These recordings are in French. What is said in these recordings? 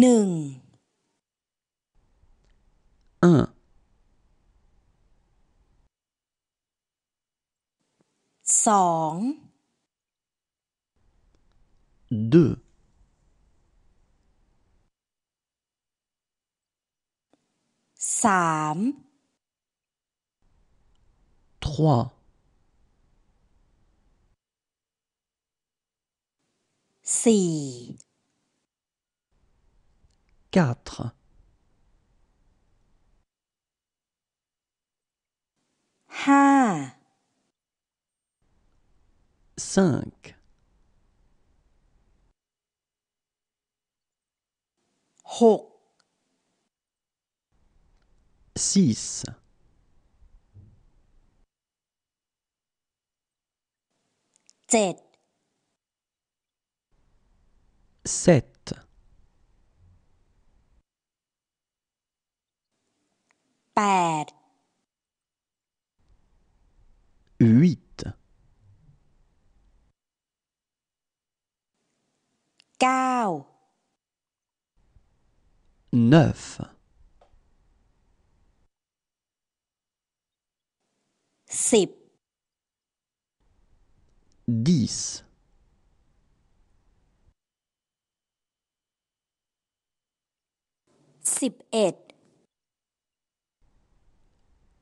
หนึ่งเออสองดูสามทรีสี่ 4. Ha. 5. Ho. 6. 7 7. 8 8 9 9 10 10 11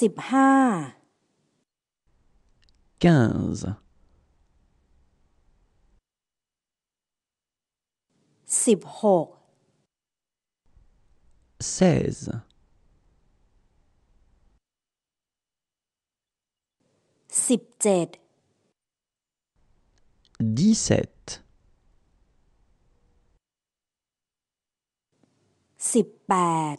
สิบห้า quinze สิบหก seize สิบเจ็ด dix-sept สิบแปด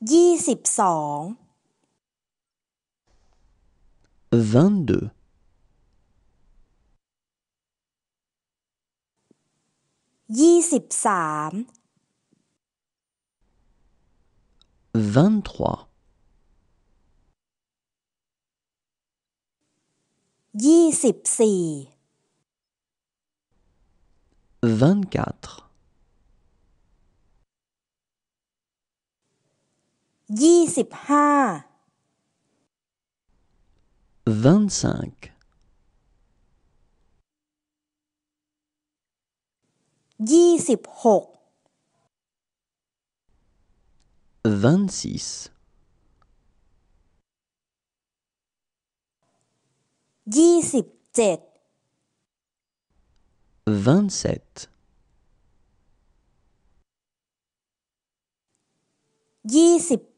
22 22 23 23 24ยี่สิบห้า vingt-cinq ยี่สิบหก vingt-six ยี่สิบเจ็ด vingt-sept ยี่สิบ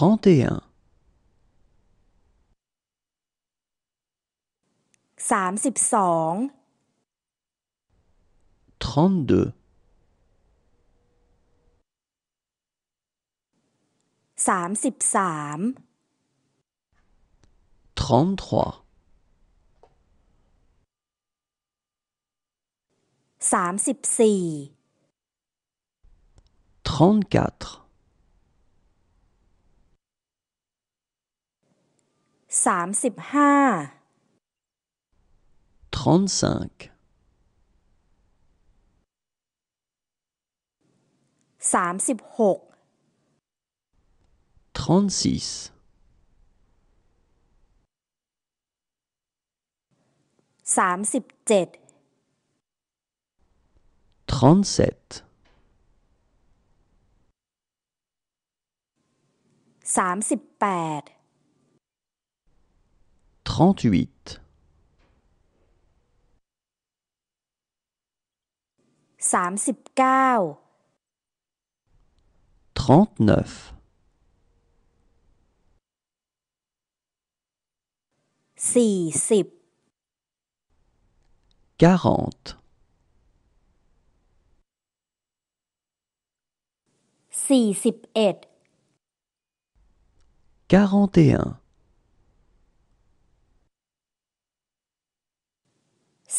trente et un. Trente-deux. Trente-trois. Trente-quatre. สามสิบห้าสามสิบหกสามสิบเจ็ดสามสิบแปด38 39 39 40 40 41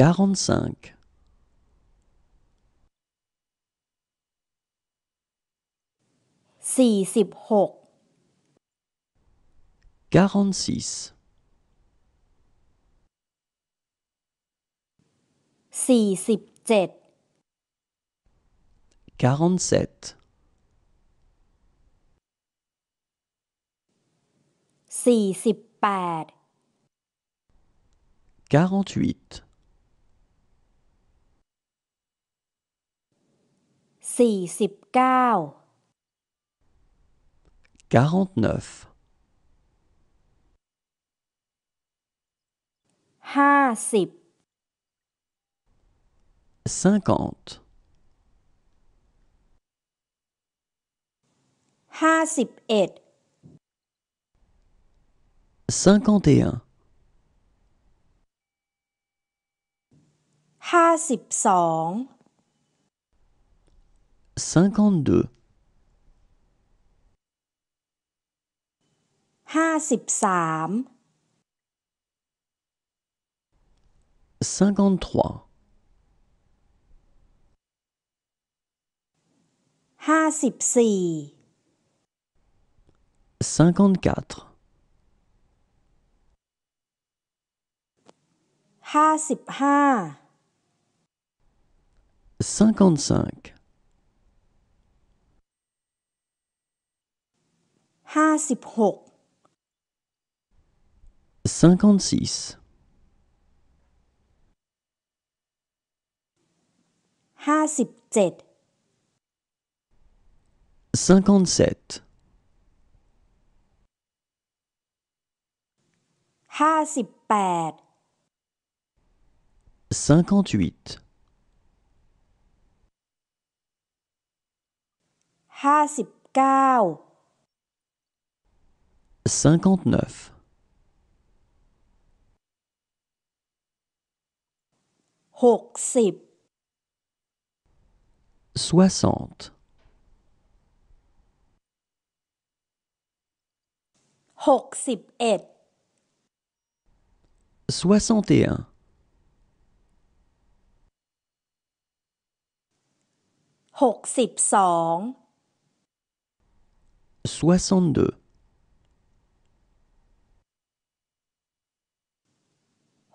quarante-cinq. quarante-six. quarante-sept. quarante-huit สี่สิบเก้า quarante-neuf ห้าสิบ cinquante ห้าสิบเอ็ด cinquante et un ห้าสิบสอง cinquante-deux. cinquante-trois cinquante-quatre cinquante-cinq ห้าสิบหกหห้้าาสสิิบบเจ็ดดแปห้าสิบเก้า cinquante-neuf. Soixante. Soixante et un. Soixante-deux.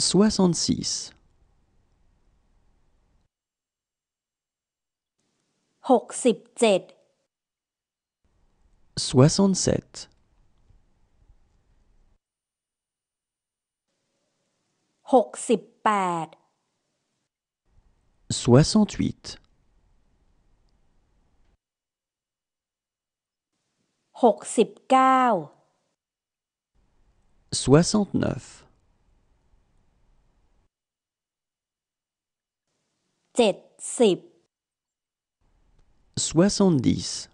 soixante-six zed. soixante-sept soixante-huit soixante-neuf soixante-dix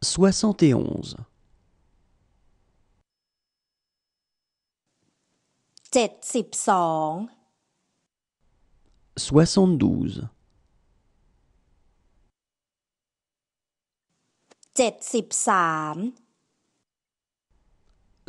soixante et onze soixante-douze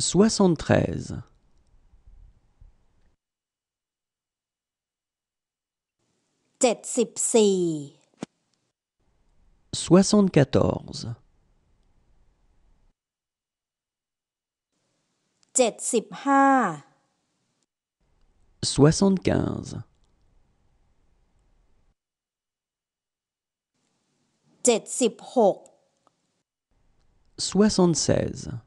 73 74 74 75 76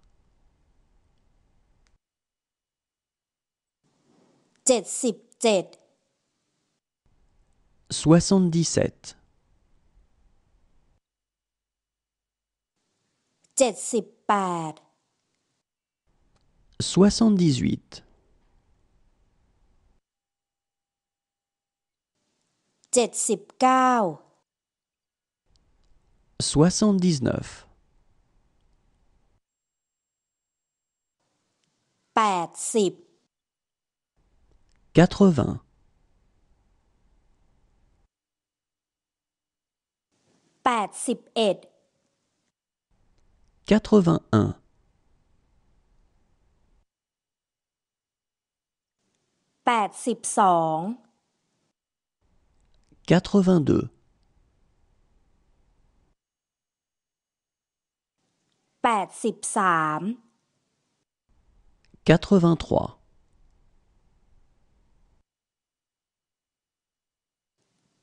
soixante-dix-sept, soixante-dix-huit, soixante-dix-neuf, 80 81 82 82 83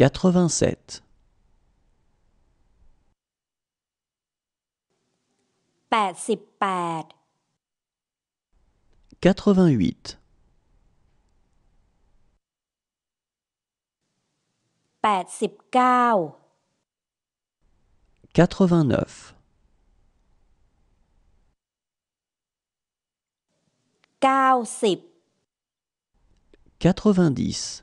quatre-vingt-sept. Quatre-vingt-huit. Quatre-vingt-neuf. Quatre-vingt-dix.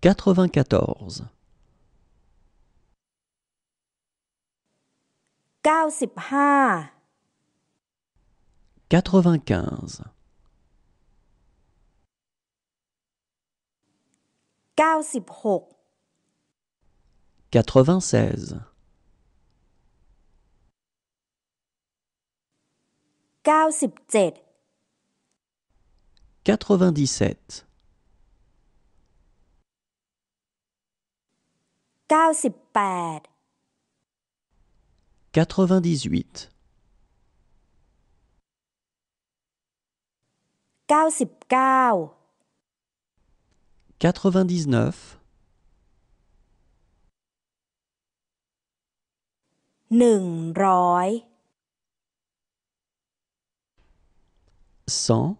94 95 96 96 97 97 quatre-vingt-dix-huit, quatre-vingt-dix-neuf, cent,